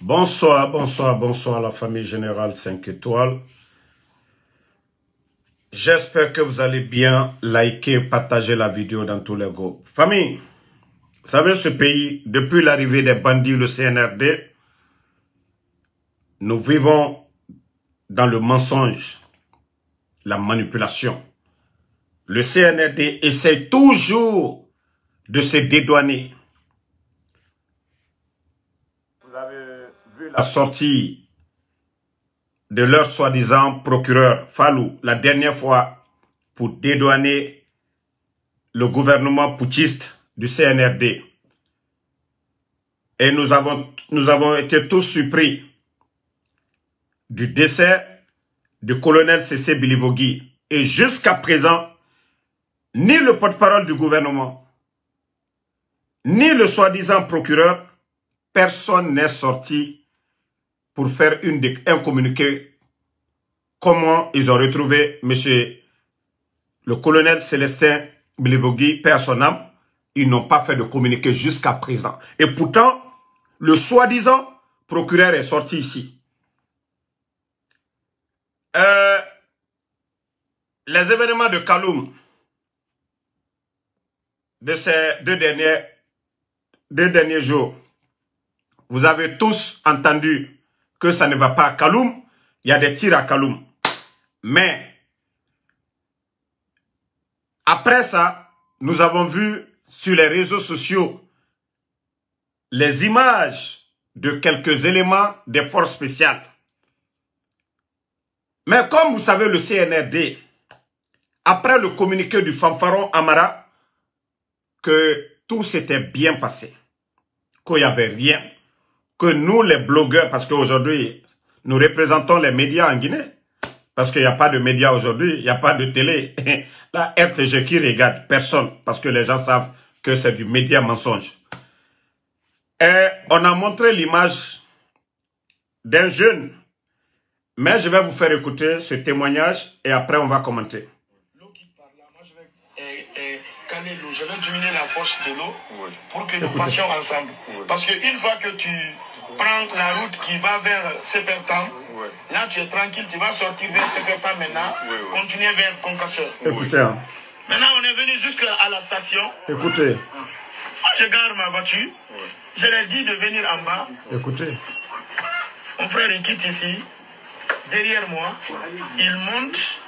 Bonsoir, bonsoir, bonsoir à la famille Générale 5 étoiles. J'espère que vous allez bien. liker partager la vidéo dans tous les groupes. Famille, vous savez, ce pays, depuis l'arrivée des bandits, le CNRD, nous vivons dans le mensonge, la manipulation. Le CNRD essaie toujours de se dédouaner la sortie de leur soi-disant procureur Falou la dernière fois pour dédouaner le gouvernement putschiste du CNRD. Et nous avons, nous avons été tous surpris du décès du colonel C.C. Bilivogui. Et jusqu'à présent, ni le porte-parole du gouvernement, ni le soi-disant procureur, personne n'est sorti pour faire une, un communiqué comment ils ont retrouvé M. le colonel Célestin Blivogui, père Ils n'ont pas fait de communiqué jusqu'à présent. Et pourtant, le soi-disant procureur est sorti ici. Euh, les événements de Kaloum de ces deux derniers, deux derniers jours, vous avez tous entendu que ça ne va pas à Kaloum, il y a des tirs à Kaloum. Mais, après ça, nous avons vu sur les réseaux sociaux les images de quelques éléments des forces spéciales. Mais comme vous savez, le CNRD, après le communiqué du fanfaron Amara, que tout s'était bien passé, qu'il n'y avait rien que nous, les blogueurs, parce qu'aujourd'hui, nous représentons les médias en Guinée. Parce qu'il n'y a pas de médias aujourd'hui, il n'y a pas de télé. La RTG qui regarde, personne, parce que les gens savent que c'est du média mensonge. Et on a montré l'image d'un jeune, mais je vais vous faire écouter ce témoignage et après on va commenter. la ensemble. Parce que tu prends la route qui va vers Sepertan. Là, tu es tranquille, tu vas sortir vers Sepertan maintenant, Continue vers Concasseur. Écoutez. Hein. Maintenant, on est venu jusqu'à la station. Écoutez. Moi, je garde ma voiture. Je leur dit de venir en bas. Écoutez. Mon frère, il quitte ici. Derrière moi, il monte.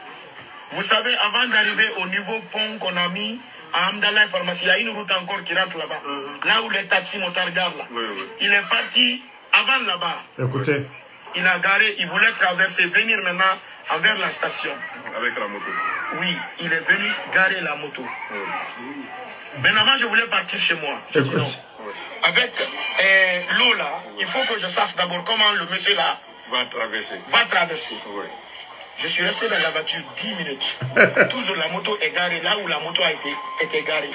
Vous savez, avant d'arriver au niveau pont qu'on a mis à Amdallah Pharmacie, il y a une route encore qui rentre là-bas. Mm-hmm. Là où les taxis motards gardent là. Il est parti avant là-bas. Il a garé, il voulait traverser, venir maintenant envers la station. Avec la moto. Oui, il est venu garer la moto. Ben avant, je voulais partir chez moi. Avec eh, l'eau là, il faut que je sache d'abord comment le monsieur là va traverser. Va traverser. Je suis resté dans la voiture 10 minutes. Toujours la moto est garée là où la moto a été était garée.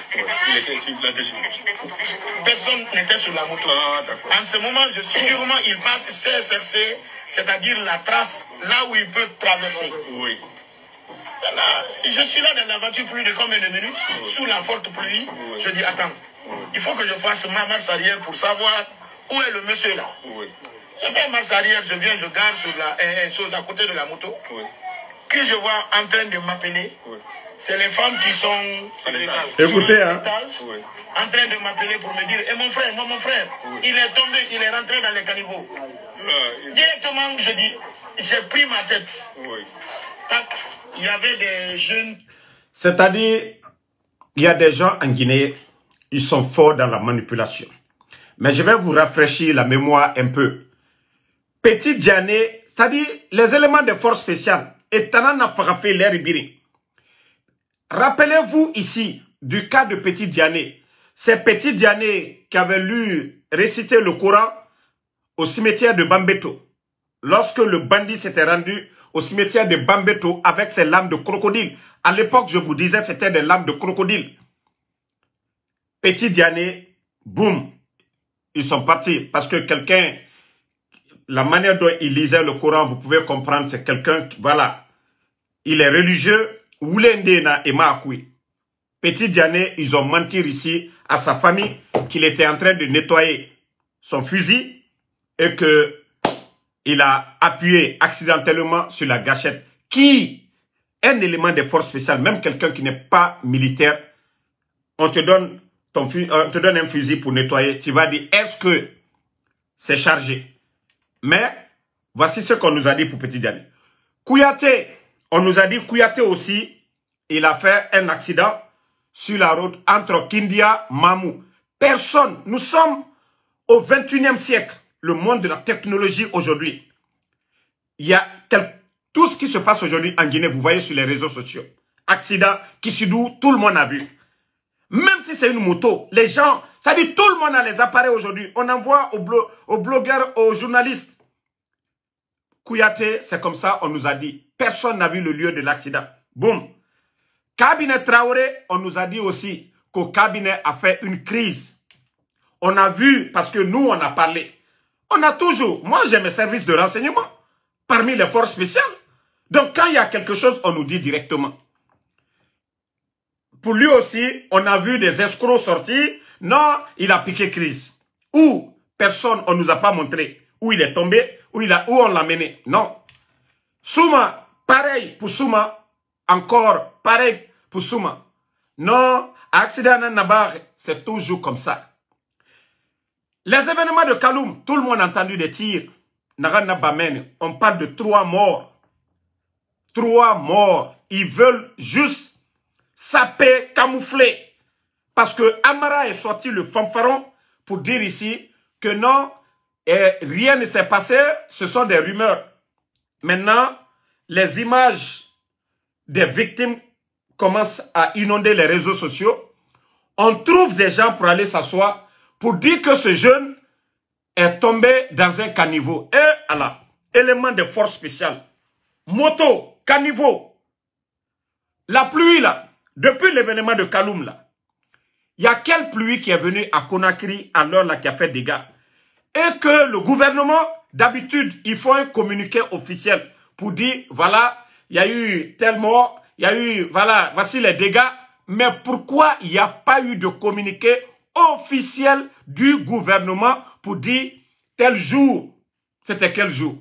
Personne n'était sur la moto. Ah, en ce moment, je, sûrement, il passe CSRC, c'est-à-dire la trace là où il peut traverser. Oui. je suis là dans la voiture plus de combien de minutes Sous la forte pluie. Je dis, attends, il faut que je fasse ma marche arrière pour savoir où est le monsieur là. Je fais marche arrière, je viens, je garde sur la euh, chose eh, à côté de la moto. Oui. Que je vois en train de m'appeler. C'est les femmes qui sont Écoutez, hein. en train de m'appeler pour me dire, eh, mon frère, moi mon frère, il est tombé, il est rentré dans les caniveaux. Directement, je dis, j'ai pris ma tête. Tac, il y avait des jeunes. C'est-à-dire, il y a des gens en Guinée, ils sont forts dans la manipulation. Mais je vais vous rafraîchir la mémoire un peu. Petit Diané, c'est-à-dire les éléments de force spéciales et Tanana Farafé, l'air Rappelez-vous ici du cas de Petit Diané. C'est Petit Diané qui avait lu réciter le Coran au cimetière de Bambeto. Lorsque le bandit s'était rendu au cimetière de Bambeto avec ses lames de crocodile. À l'époque, je vous disais, c'était des lames de crocodile. Petit Diané, boum, ils sont partis parce que quelqu'un la manière dont il lisait le Coran, vous pouvez comprendre, c'est quelqu'un qui, voilà, il est religieux. Wulendena et Maakoui. Petit Diané, ils ont menti ici à sa famille qu'il était en train de nettoyer son fusil et que il a appuyé accidentellement sur la gâchette. Qui un élément des forces spéciales, même quelqu'un qui n'est pas militaire, on te donne ton euh, on te donne un fusil pour nettoyer. Tu vas dire est-ce que c'est chargé mais voici ce qu'on nous a dit pour Petit Diaby. Kouyaté, on nous a dit Kouyaté aussi, il a fait un accident sur la route entre Kindia et Mamou. Personne, nous sommes au 21e siècle, le monde de la technologie aujourd'hui. Il y a tout ce qui se passe aujourd'hui en Guinée, vous voyez sur les réseaux sociaux. Accident, Kissidou, tout le monde a vu. Même si c'est une moto, les gens, ça dit tout le monde a les appareils aujourd'hui. On envoie aux, blogueurs, aux journalistes. Kouyaté, c'est comme ça, on nous a dit. Personne n'a vu le lieu de l'accident. Boum. Cabinet Traoré, on nous a dit aussi qu'au cabinet a fait une crise. On a vu, parce que nous, on a parlé. On a toujours, moi j'ai mes services de renseignement, parmi les forces spéciales. Donc quand il y a quelque chose, on nous dit directement. Pour lui aussi, on a vu des escrocs sortir, non, il a piqué crise. Ou personne, on ne nous a pas montré où il est tombé, où, il a, où on l'a mené. Non. Souma, pareil pour Souma. Encore, pareil pour Souma. Non, accident à Nabar, c'est toujours comme ça. Les événements de Kaloum, tout le monde a entendu des tirs. On parle de trois morts. Trois morts. Ils veulent juste saper, camoufler. Parce que Amara est sorti le fanfaron pour dire ici que non, et rien ne s'est passé, ce sont des rumeurs. Maintenant, les images des victimes commencent à inonder les réseaux sociaux. On trouve des gens pour aller s'asseoir, pour dire que ce jeune est tombé dans un caniveau. Et Allah, élément de force spéciale. Moto, caniveau. La pluie là, depuis l'événement de Kaloum là, il y a quelle pluie qui est venue à Conakry à l'heure là qui a fait des dégâts Et que le gouvernement, d'habitude, il faut un communiqué officiel pour dire, voilà, il y a eu tel mort, il y a eu, voilà, voici les dégâts. Mais pourquoi il n'y a pas eu de communiqué officiel du gouvernement pour dire tel jour, c'était quel jour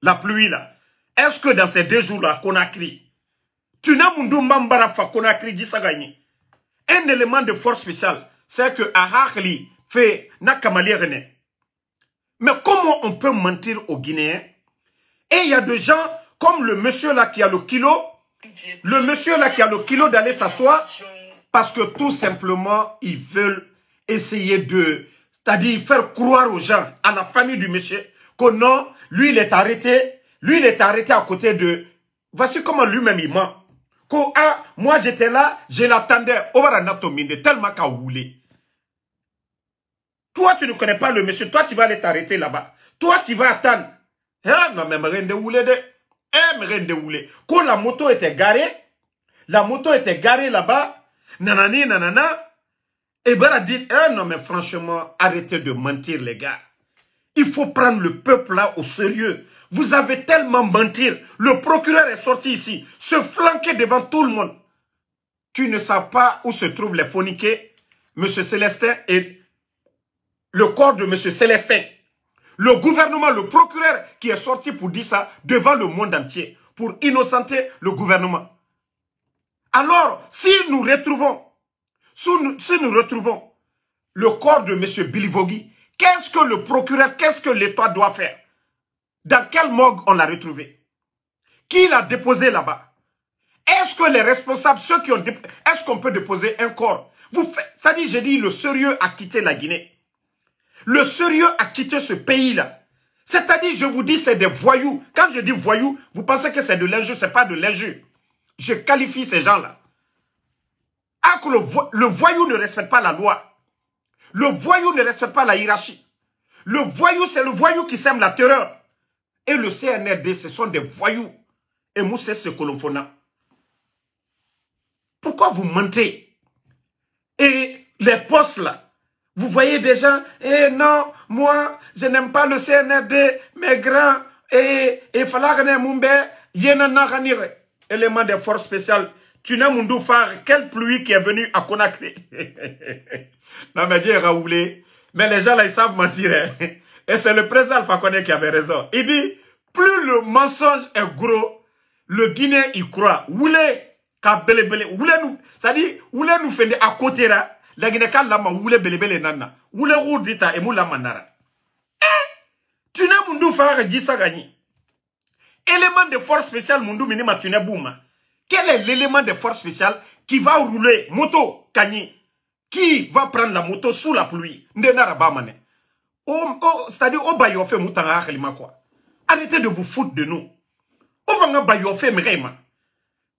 La pluie là. Est-ce que dans ces deux jours là, Conakry, Tuna Conakry, dit ça gagne un élément de force spéciale, c'est que Ahakli fait Nakamali René. Mais comment on peut mentir aux Guinéens Et il y a des gens comme le monsieur là qui a le kilo, le monsieur là qui a le kilo d'aller s'asseoir, parce que tout simplement, ils veulent essayer de, c'est-à-dire faire croire aux gens, à la famille du monsieur, que non, lui il est arrêté, lui il est arrêté à côté de... Voici comment lui-même il ment. Ah, moi j'étais là je l'attendais oh, tellement toi tu ne connais pas le monsieur toi tu vas aller t'arrêter là-bas toi tu vas attendre hein? non mais rien de de rien de quand la moto était garée la moto était garée là-bas nanani nanana et a dit hein, non mais franchement arrêtez de mentir les gars il faut prendre le peuple là au sérieux vous avez tellement menti. Le procureur est sorti ici, se flanquer devant tout le monde. Tu ne sais pas où se trouvent les phoniqués, M. Célestin et le corps de M. Célestin. Le gouvernement, le procureur qui est sorti pour dire ça devant le monde entier, pour innocenter le gouvernement. Alors, si nous retrouvons, si nous, retrouvons le corps de M. Bilivogui, qu'est-ce que le procureur, qu'est-ce que l'État doit faire dans quel morgue on l'a retrouvé Qui l'a déposé là-bas Est-ce que les responsables, ceux qui ont est-ce qu'on peut déposer un corps Vous faites, ça je j'ai dit, le sérieux a quitté la Guinée. Le sérieux a quitté ce pays-là. C'est-à-dire, je vous dis, c'est des voyous. Quand je dis voyous, vous pensez que c'est de l'injure, n'est pas de l'injure. Je qualifie ces gens-là. Ah, le voyou ne respecte pas la loi. Le voyou ne respecte pas la hiérarchie. Le voyou, c'est le voyou qui sème la terreur et le CNRD, ce sont des voyous. Et c'est Sekolofona. Pourquoi vous mentez Et les postes là, vous voyez des gens, eh non, moi, je n'aime pas le CNRD, mes grands, et il fallait que Moumbe, Nakanire. élément des forces spéciales, Tuna Mundoufar, quelle pluie qui est venue à Conakry. non mais Raoulé, mais les gens là, ils savent mentir. Hein. Et c'est le président Alpha qui avait raison. Il dit, plus le mensonge est gros, le Guinéen y croit. Oulé, ka belebele, oulé nous, ça dit, oulé nous fait à côté là, la Guinée ka lama oulé belebele nana. Oulé d'État et mou lama Eh, tu n'as mundu faire ça gagné. Élément de force spéciale mundu minima tu n'as bouma. Quel est l'élément de force spéciale qui va rouler moto, gagné? Qui va prendre la moto sous la pluie Ndenara Bamane c'est-à-dire au bayo fait moutanga halima quoi. Arrêtez de vous foutre de nous. Au vanga bayo mrema.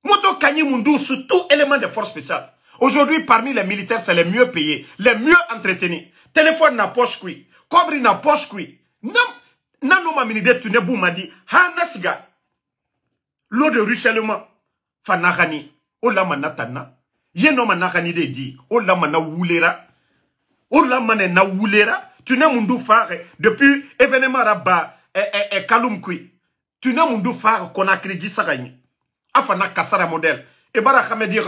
Moto kanyi mundu sous tout élément de force spéciale. Aujourd'hui, parmi les militaires, c'est les mieux payés, les mieux entretenus. Téléphone na poche qui. Kobri na poche kui. Non, nano ma tu tunebu m'a dit, hanasiga. L'eau de ruissellement, Fanagani. ola manatana. yenoma manahani de di, ola mana Ola mana na tu n'as depuis événement Rabba et e e kalum tu qu'on a crédit sagani afana kasara modèle et bara khamedi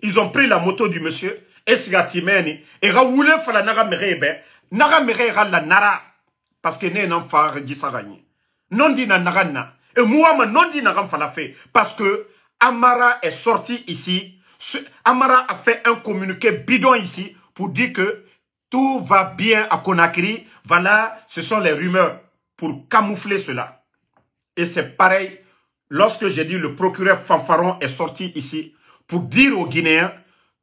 ils ont pris la moto du monsieur et sigatimeni et raoule fala naga merebe naga la nara parce que ne nan fare di sagani non dit na nagana et moi non dit naga fala parce que Amara est sorti ici Amara a fait un communiqué bidon ici pour dire que tout va bien à Conakry. Voilà, ce sont les rumeurs pour camoufler cela. Et c'est pareil, lorsque j'ai dit le procureur Fanfaron est sorti ici pour dire aux Guinéens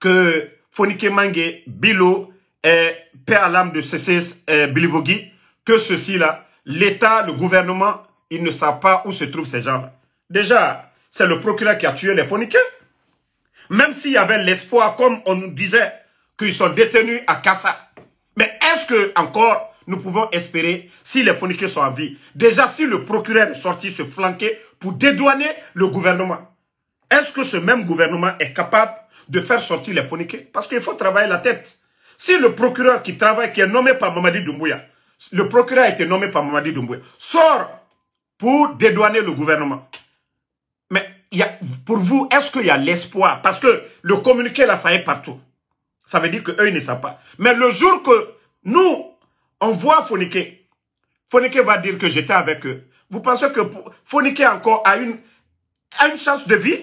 que Fonike Mange, Bilo est Père l'âme de CCS euh, Bilivogui, que ceci-là, l'État, le gouvernement, ils ne savent pas où se trouvent ces gens-là. Déjà, c'est le procureur qui a tué les Fonike. Même s'il y avait l'espoir, comme on nous disait, qu'ils sont détenus à Kassa est ce que encore nous pouvons espérer si les phoniques sont en vie Déjà, si le procureur est sorti se flanquer pour dédouaner le gouvernement, est-ce que ce même gouvernement est capable de faire sortir les phoniqués Parce qu'il faut travailler la tête. Si le procureur qui travaille, qui est nommé par Mamadi Doumbouya, le procureur a été nommé par Mamadi Doumbouya, sort pour dédouaner le gouvernement. Mais pour vous, est-ce qu'il y a l'espoir Parce que le communiqué, là, ça est partout. Ça veut dire qu'eux, ils ne savent pas. Mais le jour que nous, on voit Fonike. Fonike va dire que j'étais avec eux. Vous pensez que Fonike encore a une, a une chance de vie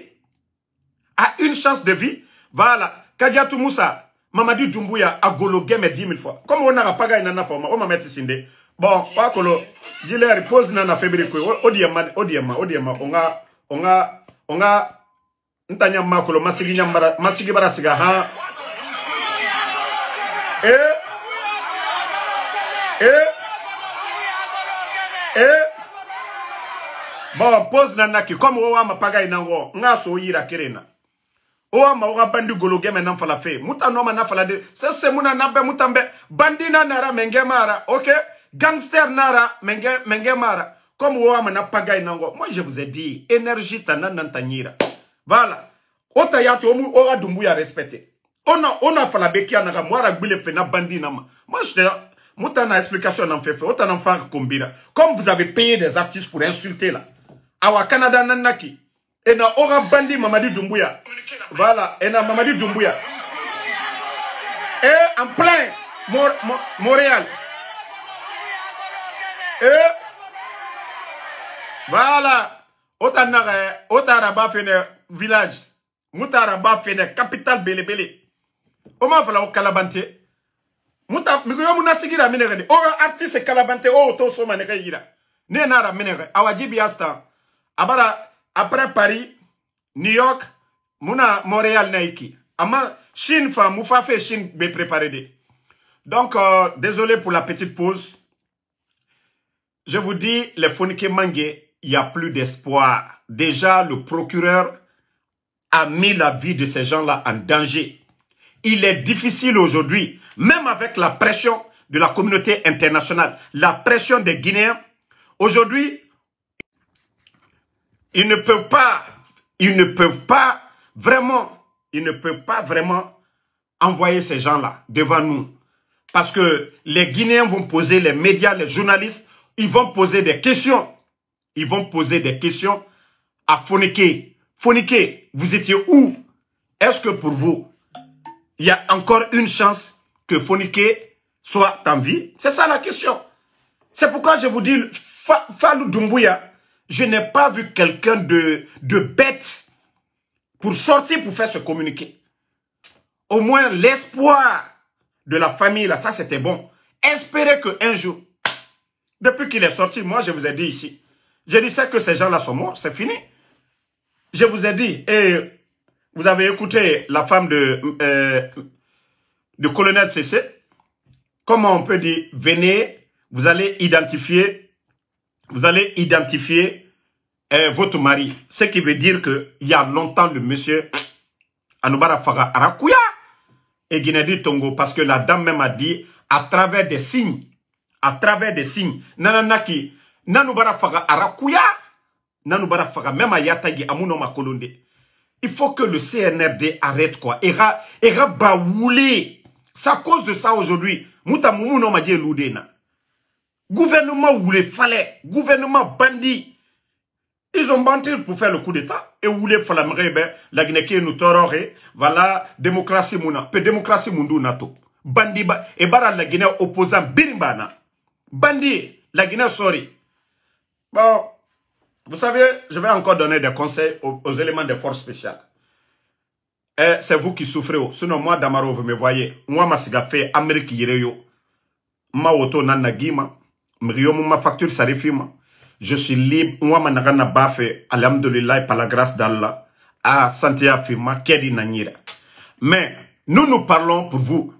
A une chance de vie Voilà. Kadiatou Moussa, Mamadi Djumbuya a gologué mes 10 000 fois. Comme on a pas gagné dans forme, on m'a mettre Sinde. Bon, pas le. repose dans la on Odiema, odiema, odiema. On a. On a. On a eh eh bon pose nanaki comme o ma mapaga nango. nga so yira kirena o ma bandu bandi golo geme nan fe muta no ma na de sese muna mutambe bandi nara menge OK gangster nara menge menge comme o ma na paga inango moi je vous ai dit énergie tanan nan tanyira voilà Ota omu mu o respecte. respecter ona be ki mwara gbile fe bandi nama. moi je Moutana explication en fait fait. Autant en faire combina. Comme vous avez payé des artistes pour insulter là. Awa Canada nanaki. Et na aura bandi Mamadi Doumbouya. Voilà. Et na Mamadi Doumbouya. Eh, en plein Montréal. Eh. voilà. Autant nare. Autant rabat fene village. Moutara ba fene capitale bele bele. Oma fala au kalabante muta mikuyo muna sigira mine gani ora artiste kalabante o oh, to soma ne kayira ne nara mine awajibi asta abara après Paris New York muna Montréal naiki ama Chine fa mufa fe be préparer donc euh, désolé pour la petite pause je vous dis les Fonike mangé. il y a plus d'espoir déjà le procureur a mis la vie de ces gens-là en danger. Il est difficile aujourd'hui même avec la pression de la communauté internationale, la pression des Guinéens, aujourd'hui, ils ne peuvent pas, ils ne peuvent pas vraiment, ils ne peuvent pas vraiment envoyer ces gens-là devant nous. Parce que les Guinéens vont poser, les médias, les journalistes, ils vont poser des questions. Ils vont poser des questions à Foniqué. Foniqué, vous étiez où Est-ce que pour vous, il y a encore une chance que Fonike soit en vie C'est ça la question. C'est pourquoi je vous dis, Falou Dumbuya, je n'ai pas vu quelqu'un de, bête pour sortir, pour faire ce communiqué. Au moins, l'espoir de la famille, là, ça c'était bon. Espérez qu'un jour, depuis qu'il est sorti, moi je vous ai dit ici, j'ai dit, ça que ces gens-là sont morts, c'est fini. Je vous ai dit, et vous avez écouté la femme de euh, le colonel CC, comment on peut dire, venez, vous allez identifier, vous allez identifier euh, votre mari. Ce qui veut dire qu'il y a longtemps, le monsieur Anoubara Arakuya et dit Tongo, parce que la dame même a dit, à travers des signes, à travers des signes, nananaki, Nanoubara Arakuya, Nanoubara Faga, même à Yatagi, Amunoma Kolonde. Il faut que le CNRD arrête quoi. Et ra, c'est à cause de ça aujourd'hui. Moutamoumou non m'a dit Loudena. Gouvernement où les fallait, gouvernement bandit. Ils ont menti pour faire le coup d'État. Et où les flammerait, eh ben, la Guinée nous torrerait. Voilà, démocratie mouna. Pe démocratie moundou nato. bandi ba, et bara la Guinée opposant birimbana. bandi la Guinée sorry. Bon, vous savez, je vais encore donner des conseils aux éléments des forces spéciales. Eh, c'est vous qui souffrez. Sinon, moi, Damaro, vous me voyez. Moi, ma sigafé, Amérique, yireyo. Ma auto, nana gima. Mriyomu, ma facture, sarifima. Je suis libre. Moi, ma nagana fait. Alhamdulillah, par la grâce d'Allah. Ah, Santia Fima, Kedi Nanira. Mais, nous, nous parlons pour vous.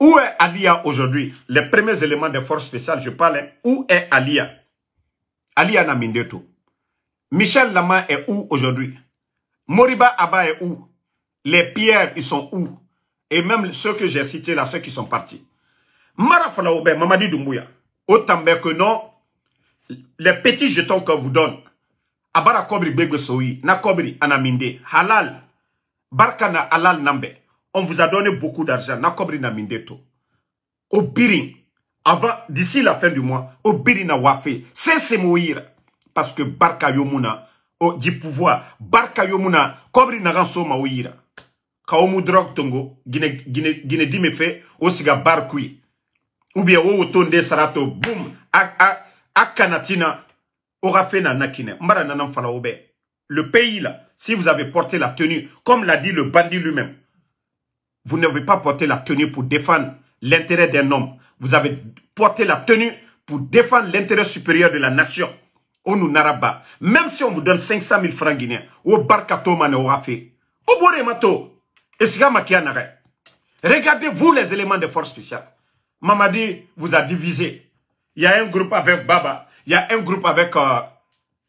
Où est Alia aujourd'hui Les premiers éléments des forces spéciales, je parle. Hein. Où est Alia Alia Namindeto. Michel Lama est où aujourd'hui Moriba Abba est où Les pierres, ils sont où Et même ceux que j'ai cités là, ceux qui sont partis. Oube, Mamadi Doumbouya, autant bien que non, les petits jetons qu'on vous donne, Abara Kobri Begosoui, Nakobri Anaminde, Halal, Barkana Halal Nambe, on vous a donné beaucoup d'argent, Nakobri Namindeto. Au Birin, avant, d'ici la fin du mois, au Birin Wafe, c'est se mourir. Parce que Barka Yomuna, ji pouvoir barka yomuna muna kobri nagan so ma ka o tongo gine gine gine di me fait siga bar Barkui ou bien wo tonde sarato boum a a a kanatina o rafena nakine mbara nanan fala obe le pays là si vous avez porté la tenue comme l'a dit le bandit lui-même vous n'avez pas porté la tenue pour défendre l'intérêt d'un homme vous avez porté la tenue pour défendre l'intérêt supérieur de la nation on nous naraba. Même si on vous donne 500 000 francs guinéens, au mané au rafé. Au Et si Regardez-vous les éléments de force spéciales. Mamadi vous a divisé. Il y a un groupe avec Baba. Il y a un groupe avec euh,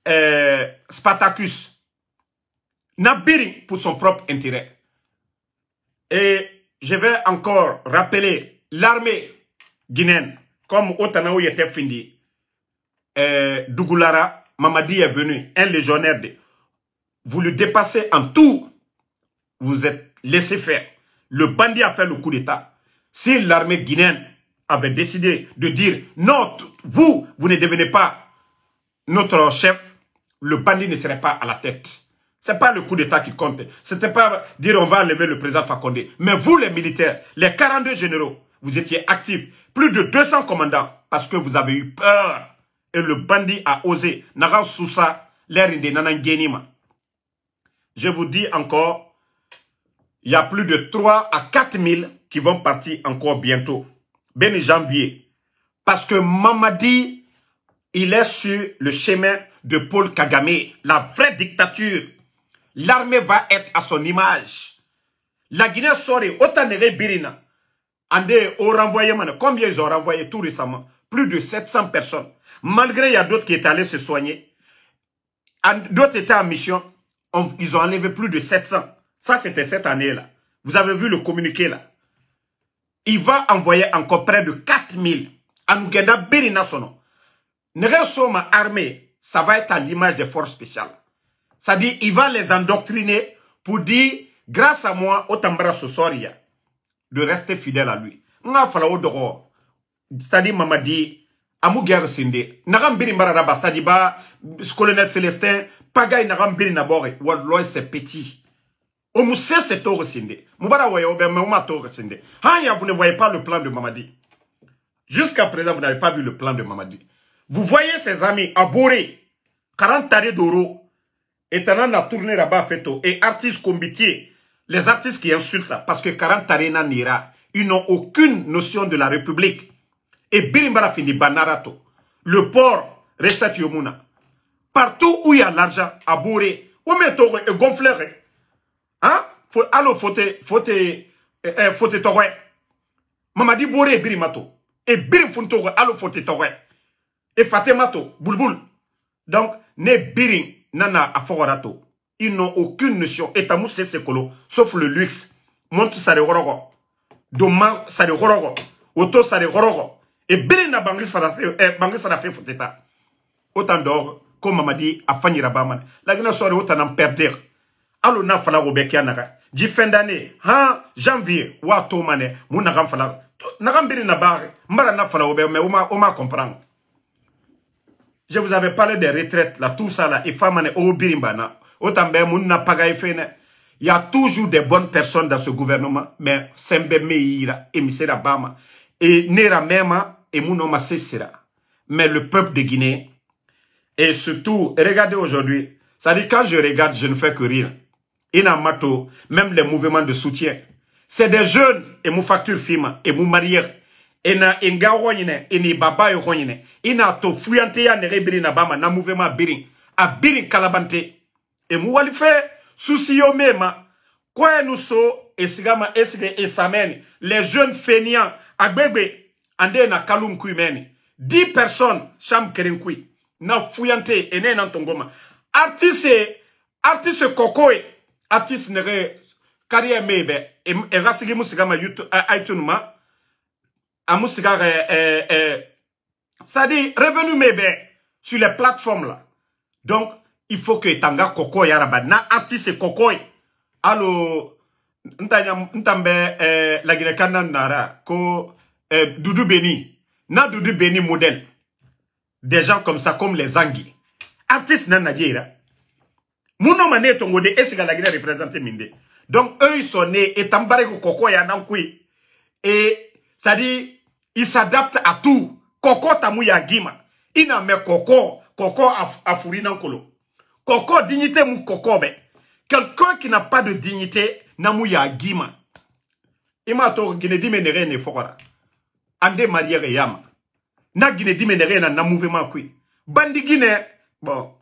euh Spartacus. Nabiri pour son propre intérêt. Et je vais encore rappeler l'armée guinéenne, comme Otanaoui était fini euh, Dougoulara, Mamadi est venu, un légionnaire. vous le dépassez en tout. Vous êtes laissé faire. Le bandit a fait le coup d'État. Si l'armée guinéenne avait décidé de dire non, vous, vous ne devenez pas notre chef, le bandit ne serait pas à la tête. C'est pas le coup d'État qui compte. C'était pas dire on va enlever le président Fakonde. Mais vous, les militaires, les 42 généraux, vous étiez actifs. Plus de 200 commandants parce que vous avez eu peur et le bandit a osé. sous ça l'air Je vous dis encore, il y a plus de 3 à 4 000 qui vont partir encore bientôt. Ben janvier. Parce que Mamadi, il est sur le chemin de Paul Kagame, la vraie dictature. L'armée va être à son image. La Guinée sortait autant Birina. Andé, au renvoyé, combien ils ont renvoyé tout récemment Plus de 700 personnes. Malgré, il y a d'autres qui étaient allés se soigner. D'autres étaient en mission. ils ont enlevé plus de 700. Ça, c'était cette année-là. Vous avez vu le communiqué, là. Il va envoyer encore près de 4000 en guéda, Berina armée, ça va être à l'image des forces spéciales. C'est-à-dire, il va les endoctriner pour dire, grâce à moi, tambra Sosoria, de rester fidèle à lui. C'est-à-dire, Mamadi, amu guerre sinde naga mbiri mbara ba colonel Célestin pagay naga naboré, na bore c'est petit on c'est sinde mubara waye be ma sinde hanya ah, vous ne voyez pas le plan de Mamadi jusqu'à présent vous n'avez pas vu le plan de Mamadi vous voyez ses amis à bourré, 40 tarés d'euros et t'en tourné là-bas feto et artistes combitiers les artistes qui insultent parce que 40 tarés n'ira ils n'ont aucune notion de la République et Birimbara fini Banarato. Le port reste Yomuna. Partout où il y a l'argent à bourrer, ou mettons et gonfler. Hein? Faut, allo faut il faut te, faut te eh, eh, Maman dit bourrer et Birimato. Et Birim Funtore, alors faut te toré. Et Fatemato, boulboul. Donc, ne Birim, nana, aforato. Ils n'ont aucune notion. Et tamou ce colo, sauf le luxe. Montre ça le Rorogo. Doma ça le Auto ça le et na bange sara fe eh, foteta o Autant d'or, comme m'a a fa ɲira ba la lagina sɔri autant tana pɛrdir hali n'a fana o bɛ kɛ naga Du fin d'année... hein janvier Ou à manɛ mun nagan fana nagan bere na ba mara na mais on ma comprend. comprendre je vous avais parlé des retraites là tout ça là et femme ne eh, o oh, biri Autant o tan ben, mun na il y a toujours des bonnes personnes dans ce gouvernement mais sembe me yira et nera même, Emunoma cessera. Mais le peuple de Guinée, et surtout, regardez aujourd'hui, ça dit quand je regarde, je ne fais que rire. Inamato, même les mouvements de soutien, c'est des jeunes, et mon facture film, et mon marier, et na inga ronyine, et ni baba ronyine, et na to fuyante ya nerebiri na bama, na mouvement birin, a birin kalabante, et mou walife, souci yo mema, hein. quoi nous so, et sigama, et les jeunes à Bébé ande na kalum kui meni di person, sham ont kui na fuyante na tongoma artiste artiste kokoe artiste nere carrière mebe e, e youtube ma ça e, e, dit revenu mebe sur les plateformes là donc il faut que tanga koko araba na artiste kokoe allo, ntanya ntambe eh, la nara ko euh, Doudou Béni, na Doudou Béni modèle, des gens comme ça, comme les Zangi, artistes na Nigeria. Mon nom est Tongode, et c'est la Guinée Minde. Donc, eux, ils sont nés, et Tambare Koko ya Et, ça dit, ils s'adaptent à tout. Koko ya Gima. Ina me Koko, Koko kolo, Koko, dignité mou Koko, be. Quelqu'un qui n'a pas de dignité, Namuya Gima. Ima to, gine dime, ne rien ande maliere yamaka na gine dime nere na na mouvement kui bandi gine bon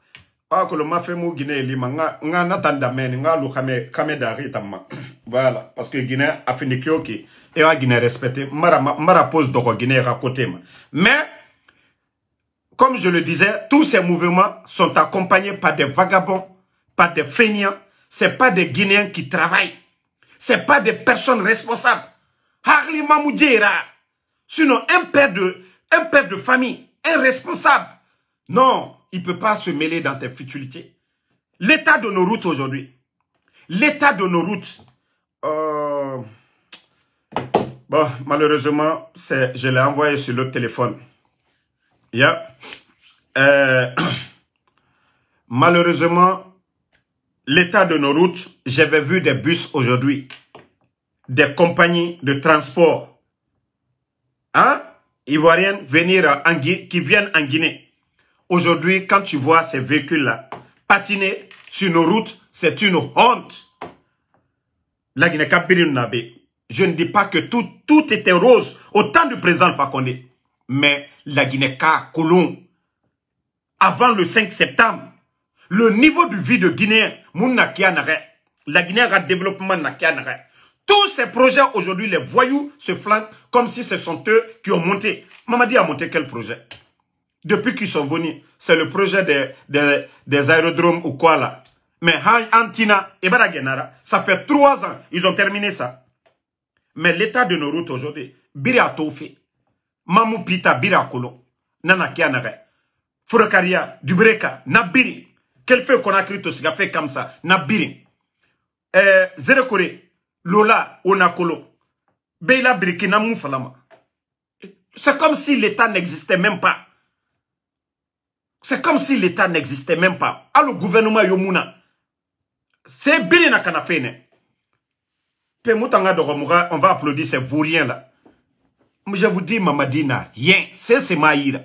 akolo ah, mafemu gine li nga, nga natanda meni, nga lu kame kame dari tamma voilà parce que gine afiniki oki ewa wa gine respecté. mara mara pose doko gine ra côté ma mais comme je le disais tous ces mouvements sont accompagnés par des vagabonds par des feignants c'est pas des guinéens qui travaillent c'est pas des personnes responsables Harley Mamoudjera Sinon, un père de, un père de famille, un responsable, non, il ne peut pas se mêler dans tes futilités. L'état de nos routes aujourd'hui, l'état de nos routes, euh, bon, malheureusement, je l'ai envoyé sur le téléphone. Euh, malheureusement, l'état de nos routes, j'avais vu des bus aujourd'hui, des compagnies de transport hein, ivoiriennes venir en, qui viennent en Guinée. Aujourd'hui, quand tu vois ces véhicules-là patiner sur nos routes, c'est une honte. La Guinée je ne dis pas que tout, était rose au temps du président Fakonde. Mais la guinée Coulon, avant le 5 septembre, le niveau de vie de Guinée, la Guinée a développement tous ces projets, aujourd'hui, les voyous se flanquent comme si ce sont eux qui ont monté. Mamadi a monté quel projet Depuis qu'ils sont venus, c'est le projet des, des, des, aérodromes ou quoi là. Mais Antina et ça fait trois ans, ils ont terminé ça. Mais l'état de nos routes aujourd'hui, Bira fait. Mamou Pita Bira Kolo, Nana Kianare Fourakaria, Dubreka, Nabiri, quel feu qu'on a créé tout ce fait comme ça, Nabiri, euh, Zéro Lola Onakolo, Brikina Moufalama. C'est comme si l'État n'existait même pas. C'est comme si l'État n'existait même pas. Alors, le gouvernement Yomuna, c'est bien na kanafene. On va applaudir ces vauriens là. Mais je vous dis, Mamadina, rien. C'est ces maïra.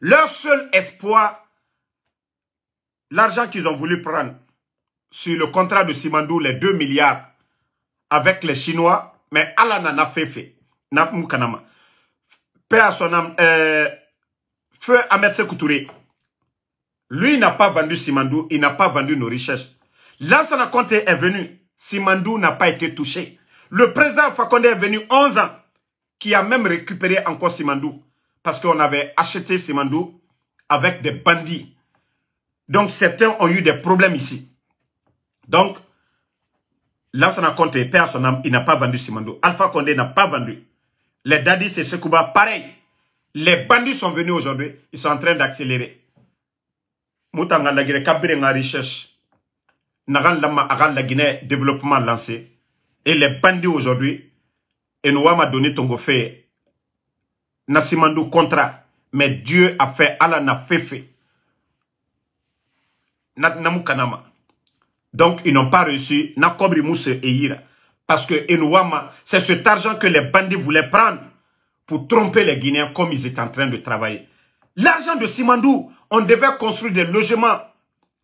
Leur seul espoir, l'argent qu'ils ont voulu prendre sur le contrat de Simandou, les 2 milliards, avec les Chinois, mais Alana n'a fait fait fait. à son âme. Euh, feu Ahmed Sekoutouré. Lui, n'a pas vendu Simandou, il n'a pas vendu nos richesses. L'ancien compté. est venu, Simandou n'a pas été touché. Le président Fakonde est venu 11 ans, qui a même récupéré encore Simandou. Parce qu'on avait acheté Simandou avec des bandits. Donc certains ont eu des problèmes ici. Donc, Là, ça père son âme, il n'a pas vendu Simando. Alpha Condé n'a pas vendu. Les Dadis et Sekouba, pareil. Les bandits sont venus aujourd'hui. Ils sont en train d'accélérer. Moutanga la Guinée, la recherche. Nous avons la Guinée, développement lancé. Et les bandits aujourd'hui, et nous avons donné ton Simandou Nassimandou contrat. Mais Dieu a fait, Allah a fait fait. Donc, ils n'ont pas réussi. Nakobri Parce que Enouama, c'est cet argent que les bandits voulaient prendre pour tromper les Guinéens comme ils étaient en train de travailler. L'argent de Simandou, on devait construire des logements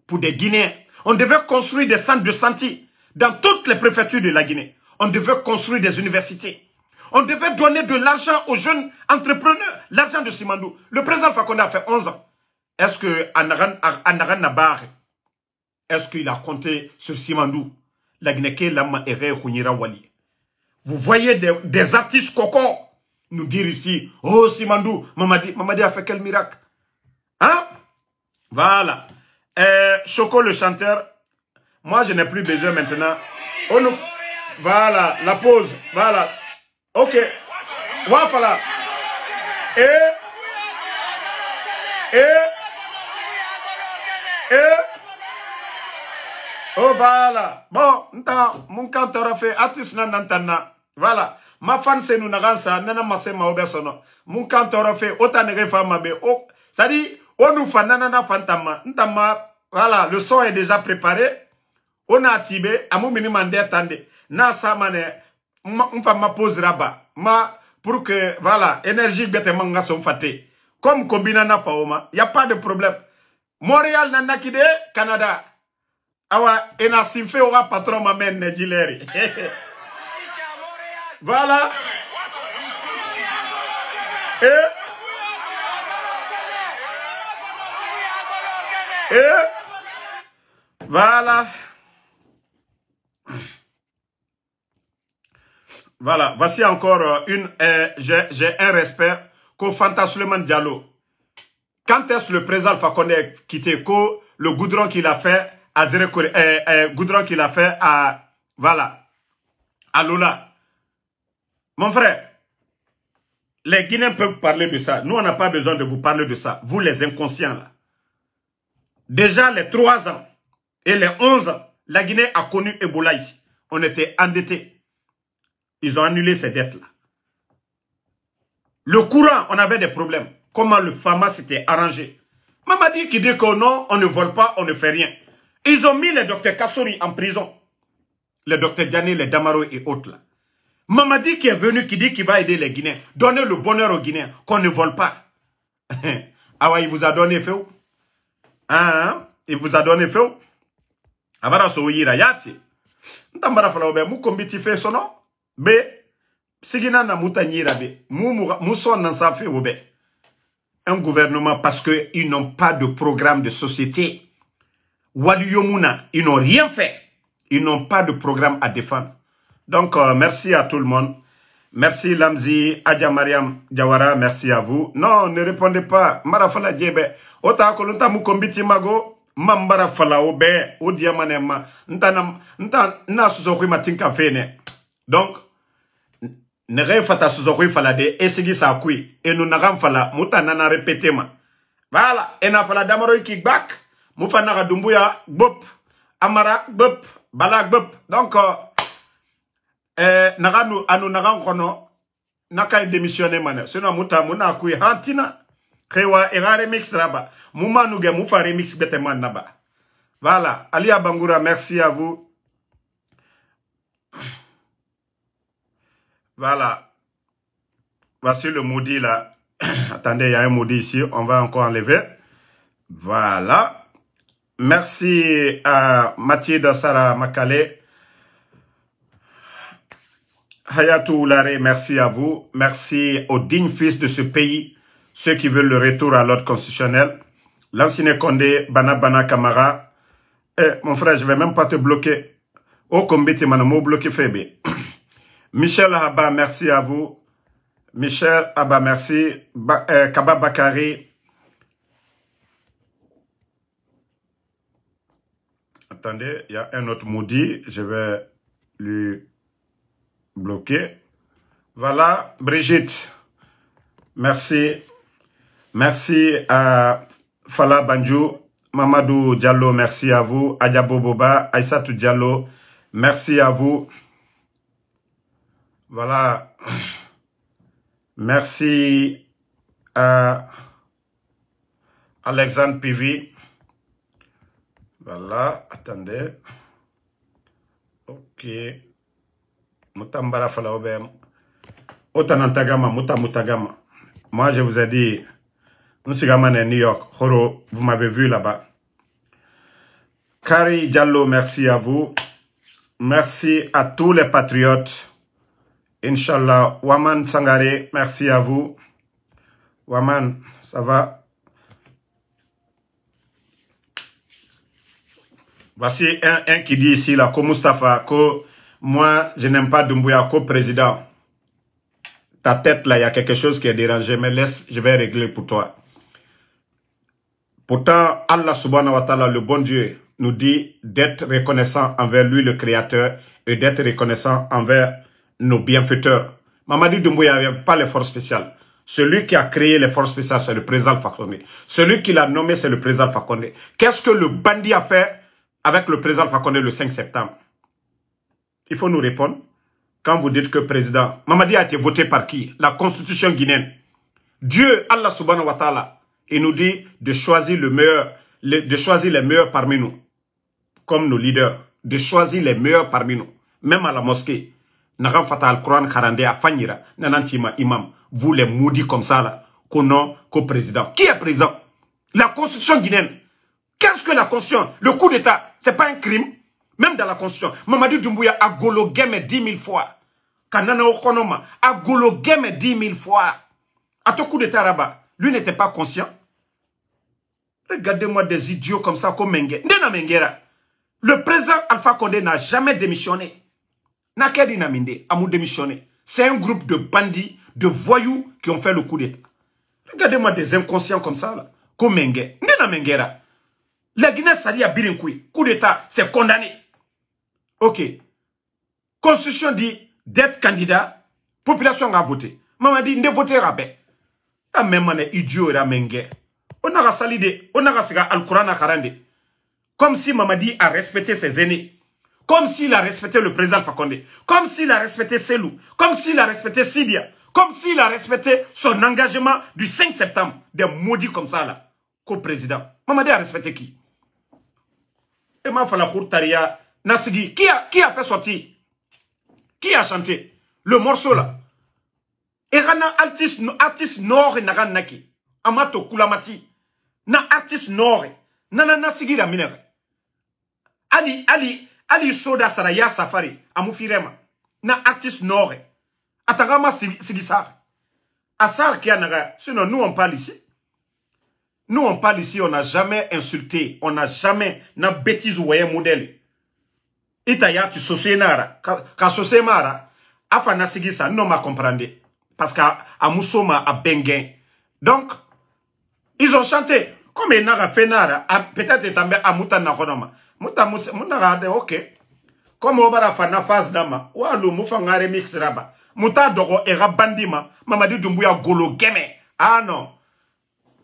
pour des Guinéens. On devait construire des centres de santé dans toutes les préfectures de la Guinée. On devait construire des universités. On devait donner de l'argent aux jeunes entrepreneurs, l'argent de Simandou. Le président Fakonde a fait 11 ans. Est-ce que Nabar est-ce qu'il a compté sur Simandou Vous voyez des, artistes cocons nous dire ici, oh Simandou, Mamadi, a fait quel miracle Hein Voilà. Euh, Choco le chanteur, moi je n'ai plus besoin maintenant. Oh, nous... Voilà, la pause, voilà. Ok. Wafala. Et... Et... Et... Oh, voilà. Bon, nta, mon cantora fait artiste nanantana. Voilà. Ma fan se nous nagansa, nana ma obesono. Mon cantora fait autant de femme be. Oh, ça dit, on nous fantama nanana fantama. Ntama, voilà, le son est déjà préparé. On a tibé, à mon minimum d'attendre. Na sa mané, on ma pose raba. Ma, pour que, voilà, énergie bête manga son faté. Comme combina na faoma, y a pas de problème. Montréal nanakide, Canada. Awa ouais, patron mamen Nejileri. voilà. Et, eh? et eh? voilà. Voilà, voici encore euh, une. Euh, j'ai un respect qu'au Suleiman Diallo. Quand est-ce que le président Fakonde quitte le goudron qu'il a fait à euh, euh, Goudron qui l'a fait à, voilà, à Lula. Mon frère, les Guinéens peuvent parler de ça. Nous, on n'a pas besoin de vous parler de ça. Vous, les inconscients, là. Déjà, les 3 ans et les 11 ans, la Guinée a connu Ebola ici. On était endettés. Ils ont annulé ces dettes-là. Le courant, on avait des problèmes. Comment le FAMA s'était arrangé. dit qui dit que non, on ne vole pas, on ne fait rien. Ils ont mis le docteur Kassori en prison. Le docteur Djani, les Damaro et autres là. Mamadi qui est venu, qui dit qu'il va aider les Guinéens. Donner le bonheur aux Guinéens, qu'on ne vole pas. ah ouais, il vous a donné feu. Hein? hein? Il vous a donné feu. Avara ah, so yira yati. Ntambara fala obe mu kombiti fe Be. Sigina na be. sa Un gouvernement parce qu'ils n'ont pas de programme de société. Waliyomuna, ils n'ont rien fait. Ils n'ont pas de programme à défendre. Donc, euh, merci à tout le monde. Merci Lamzi, Adja Mariam Jawara, merci à vous. Non, ne répondez pas. Marafala Djebe, Ota Kolunta Mukombiti Mago, Mambara Fala Obe, Ntanam, Nta Na Susokui Matinka Fene. Donc, Nere Fata Susokui Fala de Esigi Sakui, et nous n'avons Fala, na Nana ma. Voilà, et n'a Fala Damaro Kickback. Moufana Doumbouya, bop. Amara, bop. Balak, bop. Donc, euh, euh naga nous, anu naga nkono, naka démissionné Sinon, mouta mouna Koui, hantina. Kewa era remix raba. Mouma nouge moufa remix bete man naba. Voilà. Ali bangura merci à vous. Voilà. Voici le maudit là. Attendez, il y a un maudit ici. On va encore enlever. Voilà. Merci à Mathieu, Dassara, Makale. Hayatou Oulare, merci à vous. Merci aux dignes fils de ce pays, ceux qui veulent le retour à l'ordre constitutionnel. L'ancien Condé, Bana Bana Kamara. Eh, mon frère, je vais même pas te bloquer. Oh, combien bloqué Fébé. Michel Abba, merci à vous. Michel Abba, merci. Eh, Kaba Bakari, Attendez, il y a un autre maudit. Je vais lui bloquer. Voilà, Brigitte. Merci. Merci à Fala Banjou, Mamadou Diallo, merci à vous. Adjabo Boba, Aïssatou Diallo, merci à vous. Voilà. Merci à Alexandre Pivi. Voilà, attendez. Ok. Mutambara Falaobem. Otanantagama, mutagama. Moi, je vous ai dit, sommes New York. Horo, vous m'avez vu là-bas. Kari Diallo, merci à vous. Merci à tous les patriotes. Inch'Allah. Waman Sangare, merci à vous. Waman, ça va Voici un, un, qui dit ici, là, comme Mustafa, moi, je n'aime pas Dumbuya, co président. Ta tête, là, il y a quelque chose qui est dérangé, mais laisse, je vais régler pour toi. Pourtant, Allah subhanahu wa ta'ala, le bon Dieu, nous dit d'être reconnaissant envers lui, le Créateur, et d'être reconnaissant envers nos bienfaiteurs. Mamadi Dumbuya n'avait pas les forces spéciales. Celui qui a créé les forces spéciales, c'est le président Fakonde. Celui qui l'a nommé, c'est le président Fakonde. Qu'est-ce que le bandit a fait avec le président Fakonde le 5 septembre. Il faut nous répondre. Quand vous dites que président Mamadi a été voté par qui La constitution guinéenne. Dieu, Allah subhanahu wa ta'ala, il nous dit de choisir le meilleur, de choisir les meilleurs parmi nous, comme nos leaders, de choisir les meilleurs parmi nous, même à la mosquée. vous les maudits comme ça qu'on a qu'au président. Qui est président La constitution guinéenne. Qu'est-ce que la conscience Le coup d'État, ce n'est pas un crime, même dans la conscience. Mamadou Doumbouya a mes 10 000 fois. Kanana Okonoma a 10 dix mille fois. A ton coup d'État là-bas, lui n'était pas conscient. Regardez-moi des idiots comme ça, comme Menge. Ndena Mengera. Le président Alpha Condé n'a jamais démissionné. N'a qu'à démissionné. C'est un groupe de bandits, de voyous qui ont fait le coup d'État. Regardez-moi des inconscients comme ça, là. Comme Menge. Ndena Mengera. La Guinée à Birinkoui. coup d'État, c'est condamné. Ok. Constitution dit d'être candidat, population a voté. Mamadi dit, ne votez pas. Ta même un idiot On a salidé, on a siga al kurana karande. Comme si Mamadi a respecté ses aînés. Comme s'il a respecté le président Fakonde. Comme s'il a respecté Selou. Comme s'il a respecté Sidia. Comme s'il a respecté son engagement du 5 septembre. Des maudits comme ça là. Co-président. Mamadi a respecté qui E ma ma Nasigi, qui a, qui a fait sortir Qui a chanté le morceau là Erana artiste, artiste nord et naranaki. Amato Kulamati. Na artiste nord. Nana Nasigi la minere. Ali, Ali, Ali Soda Saraya Safari. Amufirema. Na artiste nord. Atarama Sigisar. Asar qui a naga. Sinon, nous on parle ici. Nous, on parle ici, on n'a jamais insulté, on n'a jamais, n'a bêtise ou un modèle. Itaya, tu sosé nara, ka sosé mara, afa ça, non ma comprendre. Parce qu'à Musoma à Bengen. Donc, ils ont chanté. Comme ils n'ont fait nara, peut-être tambe à Mouta Nakonoma. Mouta Mouta de ok. Comme on va fas d'ama, ou mufangare mix raba. Mouta doro era bandima, mamadi dumbuya golo geme. Ah non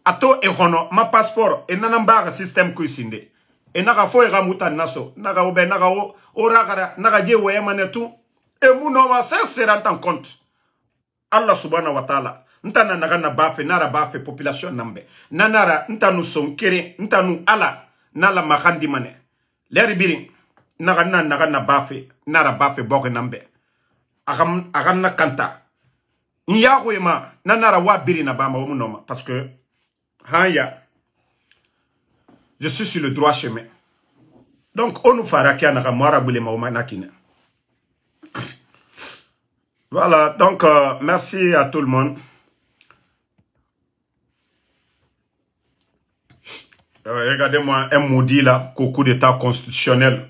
ato e hono ma passeport e namba système system ku sinde e naga e naso naga obe naga o oragara naga je we tu e se sera compte allah subhanahu wa taala na bafe nara bafe population nambe nanara ntanu kere ntanu ala nala makandi mane leri naga na naga na bafe nara bafe boge nambe agam agana kanta wa biri na Haya. Hein, Je suis sur le droit chemin. Donc, on nous fera qu'il y Voilà, donc euh, merci à tout le monde. Euh, regardez-moi un maudit là, coucou d'état constitutionnel.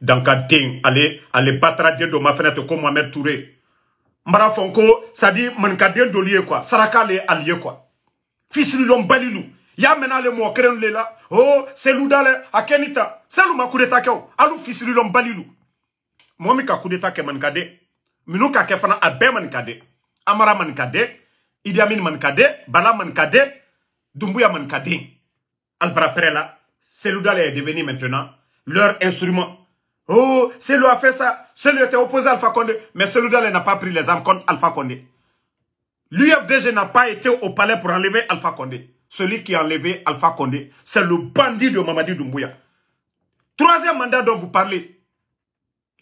Dans Kating, allez, allez bien de ma fenêtre comme Mohamed Touré. Mara Fonko, ça dit, mon cadien d'olier quoi, Saraka les alliés quoi fisili lo balilu y'a le la o oh, selu dalɛ a Kenita. C'est ta selu ma kudeta kɛ o alu fisili lo ka kudeta kɛ man ka Minou ka man amara man ka idi amin man bala man ka mankade. dumbuya man ka Albra c'est est devenu maintenant leur instrument Oh, c'est lui a fait ça. Celui était opposé à Alpha Condé. Mais celui-là n'a pas pris les armes contre Alpha Condé. L'UFDG n'a pas été au palais pour enlever Alpha Condé. Celui qui a enlevé Alpha Condé, c'est le bandit de Mamadi Doumbouya. Troisième mandat dont vous parlez,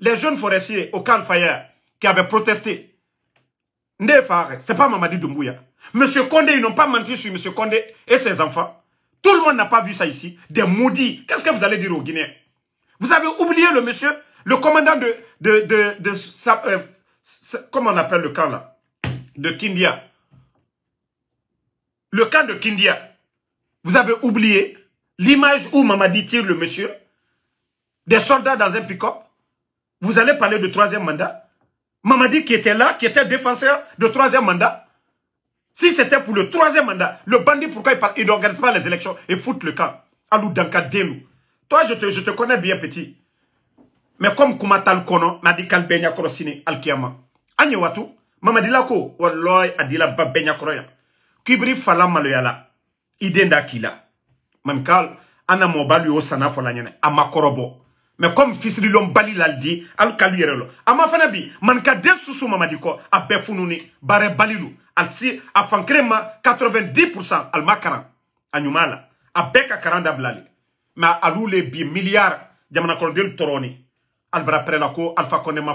les jeunes forestiers au Camp Fayer qui avaient protesté. Ndefare, c'est pas Mamadi Doumbouya. Monsieur Condé, ils n'ont pas menti sur Monsieur Condé et ses enfants. Tout le monde n'a pas vu ça ici. Des maudits. Qu'est-ce que vous allez dire aux Guinéens Vous avez oublié le monsieur, le commandant de... de, de, euh, comment on appelle le camp là de Kindia. Le camp de Kindia. Vous avez oublié l'image où Mamadi tire le monsieur, des soldats dans un pick-up. Vous allez parler de troisième mandat. Mamadi qui était là, qui était défenseur de troisième mandat. Si c'était pour le troisième mandat, le bandit, pourquoi il, n'organise pas les élections et fout le camp Alou Danka Toi, je te, je te connais bien petit. Mais comme Koumatal Kono, Madi Kalbenya Korosine, Alkiyama. Anye mamadila ko wallahi adila babbe kroya. yan fala maloyala idenda kila. Mamkal, ana mɔbali y'o sana na nyene a ma comme fils de l'homme kalu yɛrɛ Al a ma fana bi manika den susu a befunu ni bare balilu alisi a ma 90 al makara. Anyumala a beka karanda a Ma ka bi milliard. jamanakɔrɔden tɔrɔni toroni ko alfa ma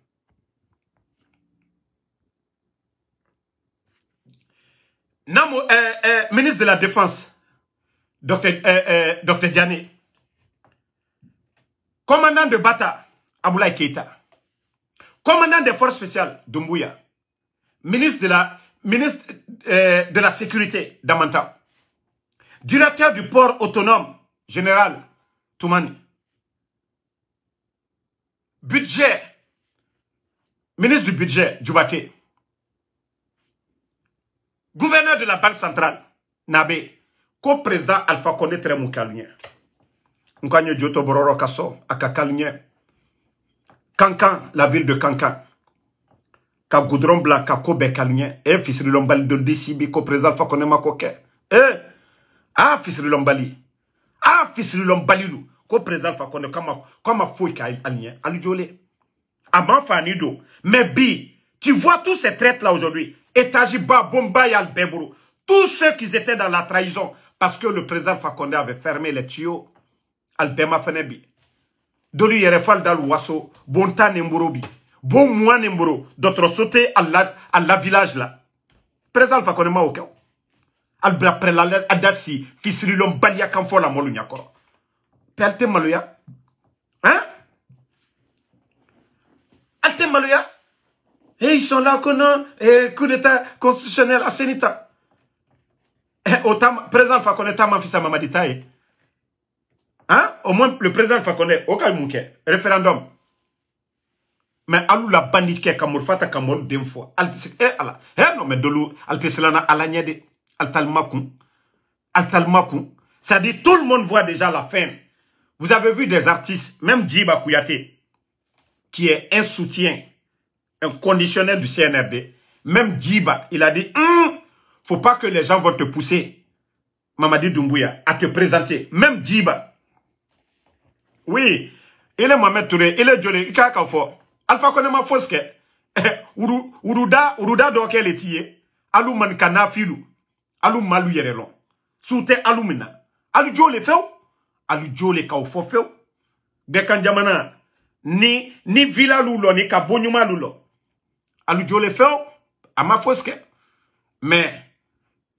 Eh, eh, ministre de la Défense, docteur, eh, commandant de Bata, Aboulaye Keita, commandant des forces spéciales, Dumbuya ministre de la, ministre, de la Sécurité, Damanta, directeur du port autonome, général Toumani, budget, ministre du budget, Djoubaté, gouverneur de la Banque centrale nabe co président Alpha Condé Trémou mu k'alu Dioto bororo kaso Kankan, la ville de Kankan. ka goudron bila ka ko Et k'alu eh, lombali de DCB co président Alpha Condé ma eh, Ah, fils de l'Ombali... fisirilɔnbali ah, fils président Alpha Condé kama kama fouille k'alu ɲɛ Fanido. mais bi tu vois tous ces traites là aujourd'hui Etajiba, Bombay, Albevrou tous ceux qui étaient dans la trahison, parce que le président Fakonde avait fermé les tuyaux, Albema Fenebi, Dolu Yerefal Dal Wasso, Bonta Nemburobi. Bon Mouan Nemuro d'autres sautés à la, à la village là. Président Fakonde Maoka, Albra Prelal Adassi, Fisrilom Balia Kamfola Molunyakoro. Pelte Maluya, hein? Alte Maluya, et ils sont là qu'on un coup d'état constitutionnel à Senita. Eh, président Fakone Taman Fissa mamadita Hein? Au moins, le président Fakone, au Kalmouke, référendum. Mais alou la bandit est kamour fata kamour d'une fois. Altisik, eh ala. Eh non, mais dolou, altisilana Alanyade, altalmakun. Altalmakun. Ça dit, tout le monde voit déjà la fin. Vous avez vu des artistes, même Djiba Kouyaté, qui est un soutien un conditionnel du CNRD. Même Djiba, il a dit, hum, faut pas que les gens vont te pousser, Mamadi Doumbouya, à te présenter. Même Djiba. Oui, il est Mohamed Touré, il est Djolé, il est Alpha Konema Foske, Uruda, Uruda Doke Letie, Alou Mankana Filou, Alou Malou Yerelon, Soute Aloumina, Alou Djolé Feu, Alou Djolé Kaufo Feu, Bekan jamana. ni, ni Villa Loulo, ni Kabonyuma Loulo, alujolefeo foske mais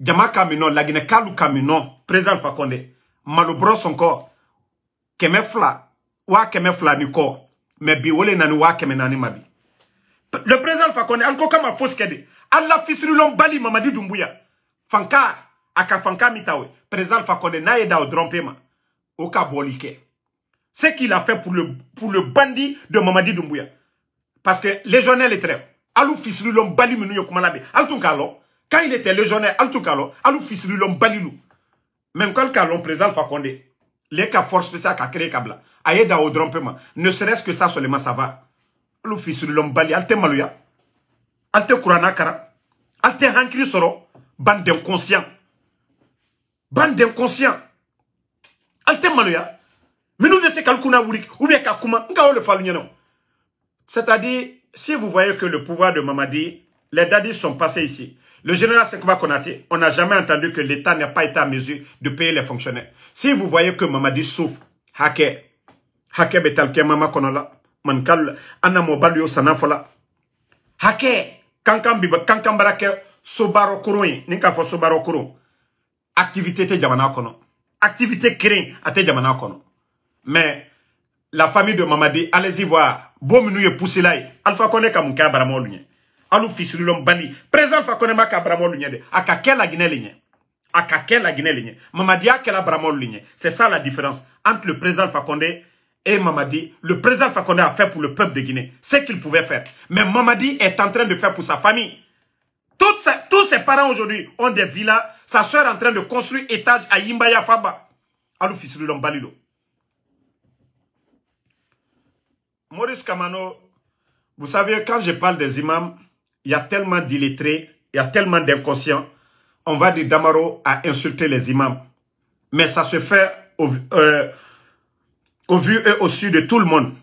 jama kamino lagine kalu kamino président fakonde malobro sonko kɛmɛ fila Kemefla. Wa kemefla ni ko me bi o le nani mabi le président fakonde an kama foske. de ala lom bali mamadi dumbuya fanka Akafanka fanka président fakonde n'a o dɔrɔn o ce qu'il a fait pour le pour le bandit de mamadi Doumbouya. parce que légionnaire est très Alou fils lɔn bali minnu ye kuma quand il était légionnaire ali tun alou fils alu bali nou. Même quand le ka force spéciale ka créé kabla. a ne serait-ce que ça seulement ça va Alou fisiri l'homme bali Alte Alte Alte kara bande d'inconscient bande d'inconscient de se kali ou bien kakouma. Comment le fɔ c'est à dire si vous voyez que le pouvoir de Mamadi, les dadis sont passés ici. Le général Sekba Konati, on n'a jamais entendu que l'État n'a pas été à mesure de payer les fonctionnaires. Si vous voyez que Mamadi souffre, hake, hake betalke mama mankal, anamobalio sanafola, hake, kankambiba, kankambarake, sobaro kurun, ninka fo sobaro activité te jamana kono, activité kirin, te jamana kono. Mais, la famille de Mamadi, allez-y voir. Bon, nous pour poussé là. Alpha Kone Kamouka Kabramo Alou Fisulum Bali. Présent Alpha Kone Ma Kabramo la Guinée Lunye. Akake la Guinée Mamadi a Bramo Lunye. C'est ça la différence entre le président Alpha et Mamadi. Le président Alpha a fait pour le peuple de Guinée. C'est qu'il pouvait faire. Mais Mamadi est en train de faire pour sa famille. Toutes sa, tous ses parents aujourd'hui ont des villas. Sa soeur est en train de construire étage à Yimbaya Faba. Alou Fisulum bali Maurice Kamano, vous savez, quand je parle des imams, il y a tellement d'illettrés, il y a tellement d'inconscients. On va dire Damaro a insulté les imams. Mais ça se fait euh, au, vu et au su de tout le monde.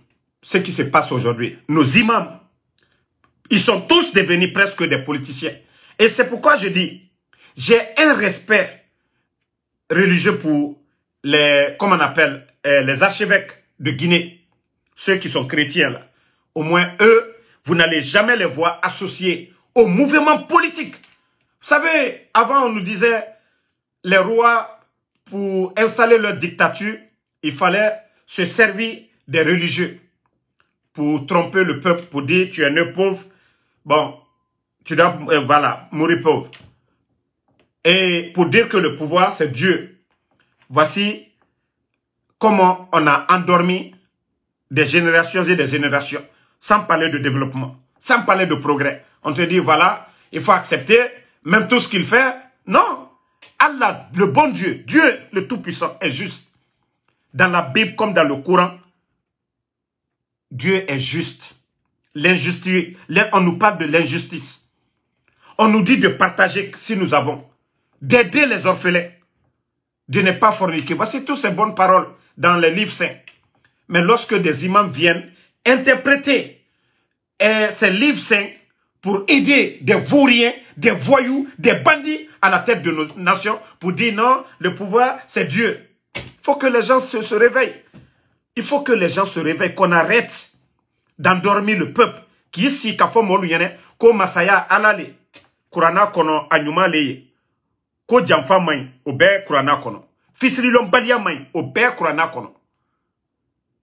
Ce qui se passe aujourd'hui. Nos imams, ils sont tous devenus presque des politiciens. Et c'est pourquoi je dis, j'ai un respect religieux pour les, comment on appelle, euh, les archevêques de Guinée ceux qui sont chrétiens là, au moins eux, vous n'allez jamais les voir associés au mouvement politique. Vous savez, avant on nous disait, les rois, pour installer leur dictature, il fallait se servir des religieux pour tromper le peuple, pour dire tu es un pauvre, bon, tu dois, euh, voilà, mourir pauvre. Et pour dire que le pouvoir, c'est Dieu. Voici comment on a endormi des générations et des générations, sans parler de développement, sans parler de progrès. On te dit, voilà, il faut accepter, même tout ce qu'il fait. Non, Allah, le bon Dieu, Dieu le Tout-Puissant est juste. Dans la Bible comme dans le Coran, Dieu est juste. L'injustice, on nous parle de l'injustice. On nous dit de partager si nous avons, d'aider les orphelins, de ne pas forniquer. Voici toutes ces bonnes paroles dans les livres saints. Mais lorsque des imams viennent interpréter eh, ces livres saints pour aider des vauriens, des voyous, des bandits à la tête de nos nations pour dire non, le pouvoir, c'est Dieu. Il faut que les gens se, réveillent. Il faut que les gens se réveillent, qu'on arrête d'endormir le peuple. qui ici Kurana Kono, Kurana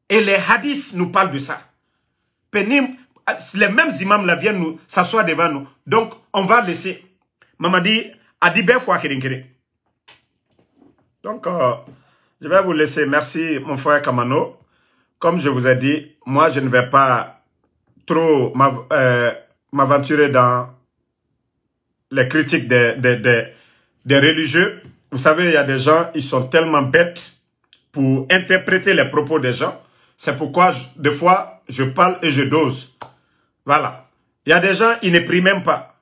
et les hadiths nous parlent de ça. les mêmes imams viennent nous s'asseoir devant nous. Donc, on va laisser. dit, a dit belle fois Donc, euh, je vais vous laisser. Merci, mon frère Kamano. Comme je vous ai dit, moi, je ne vais pas trop euh, m'aventurer dans les critiques des, des religieux. Vous savez, il y a des gens, ils sont tellement bêtes pour interpréter les propos des gens c'est pourquoi, des fois, je parle et je dose. Voilà. Il y a des gens, ils ne prient même pas.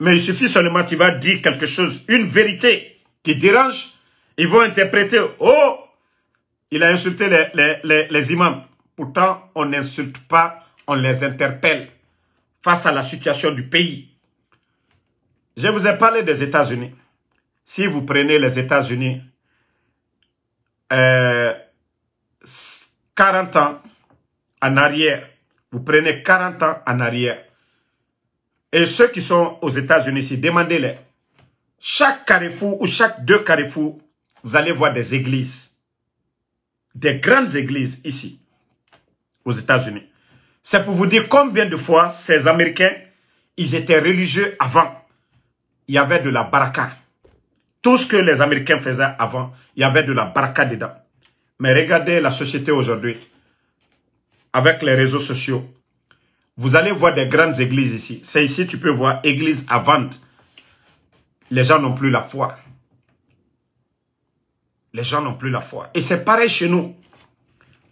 Mais il suffit seulement, tu va dire quelque chose, une vérité qui dérange. Ils vont interpréter, oh, il a insulté les, imams. Pourtant, on n'insulte pas, on les interpelle face à la situation du pays. Je vous ai parlé des États-Unis. Si vous prenez les États-Unis, euh, 40 ans en arrière. Vous prenez 40 ans en arrière. Et ceux qui sont aux États-Unis ici, demandez-les. Chaque carrefour ou chaque deux carrefours, vous allez voir des églises. Des grandes églises ici, aux États-Unis. C'est pour vous dire combien de fois ces Américains, ils étaient religieux avant. Il y avait de la baraka. Tout ce que les Américains faisaient avant, il y avait de la baraka dedans. Mais regardez la société aujourd'hui, avec les réseaux sociaux. Vous allez voir des grandes églises ici. C'est ici, tu peux voir église à vente. Les gens n'ont plus la foi. Les gens n'ont plus la foi. Et c'est pareil chez nous.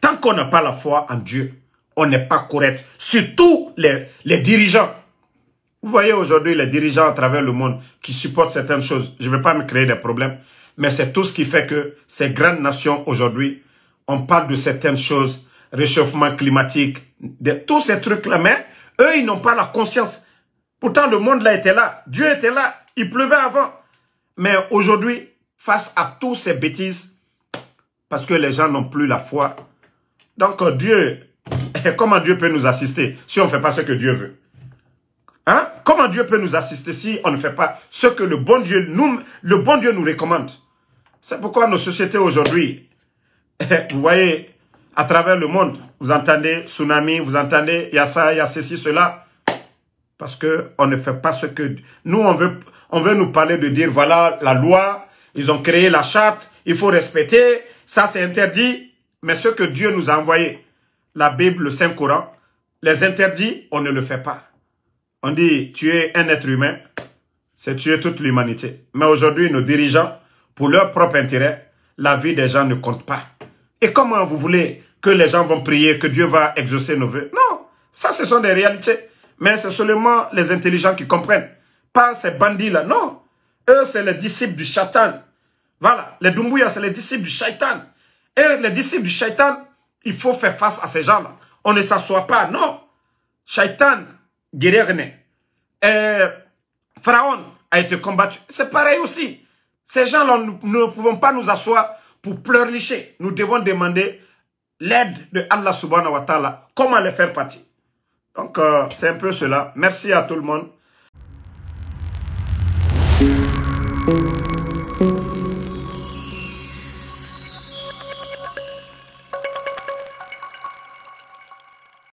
Tant qu'on n'a pas la foi en Dieu, on n'est pas correct. Surtout les, les dirigeants. Vous voyez aujourd'hui les dirigeants à travers le monde qui supportent certaines choses. Je ne vais pas me créer des problèmes. Mais c'est tout ce qui fait que ces grandes nations aujourd'hui, on parle de certaines choses, réchauffement climatique, de tous ces trucs-là, mais eux, ils n'ont pas la conscience. Pourtant, le monde-là était là, Dieu était là, il pleuvait avant. Mais aujourd'hui, face à toutes ces bêtises, parce que les gens n'ont plus la foi, donc euh, Dieu, comment Dieu peut nous assister si on ne fait pas ce que Dieu veut Hein? Comment Dieu peut nous assister si on ne fait pas ce que le bon Dieu nous, le bon Dieu nous recommande C'est pourquoi nos sociétés aujourd'hui, vous voyez, à travers le monde, vous entendez tsunami, vous entendez, il y a ça, il y a ceci, cela. Parce que on ne fait pas ce que... Nous, on veut, on veut nous parler de dire, voilà la loi, ils ont créé la charte, il faut respecter, ça c'est interdit. Mais ce que Dieu nous a envoyé, la Bible, le Saint-Coran, les interdits, on ne le fait pas on dit tu es un être humain, c'est tuer toute l'humanité. Mais aujourd'hui, nos dirigeants, pour leur propre intérêt, la vie des gens ne compte pas. Et comment vous voulez que les gens vont prier, que Dieu va exaucer nos voeux Non, ça ce sont des réalités. Mais c'est seulement les intelligents qui comprennent. Pas ces bandits-là, non. Eux, c'est les disciples du shaitan. Voilà, les Dumbuya, c'est les disciples du shaitan. Et les disciples du shaitan, il faut faire face à ces gens-là. On ne s'assoit pas, non. Shaitan, Guérir euh, Pharaon a été combattu. C'est pareil aussi. Ces gens-là, nous, ne pouvons pas nous asseoir pour pleurnicher. Nous devons demander l'aide de Allah subhanahu wa ta'ala. Comment les faire partir Donc, euh, c'est un peu cela. Merci à tout le monde.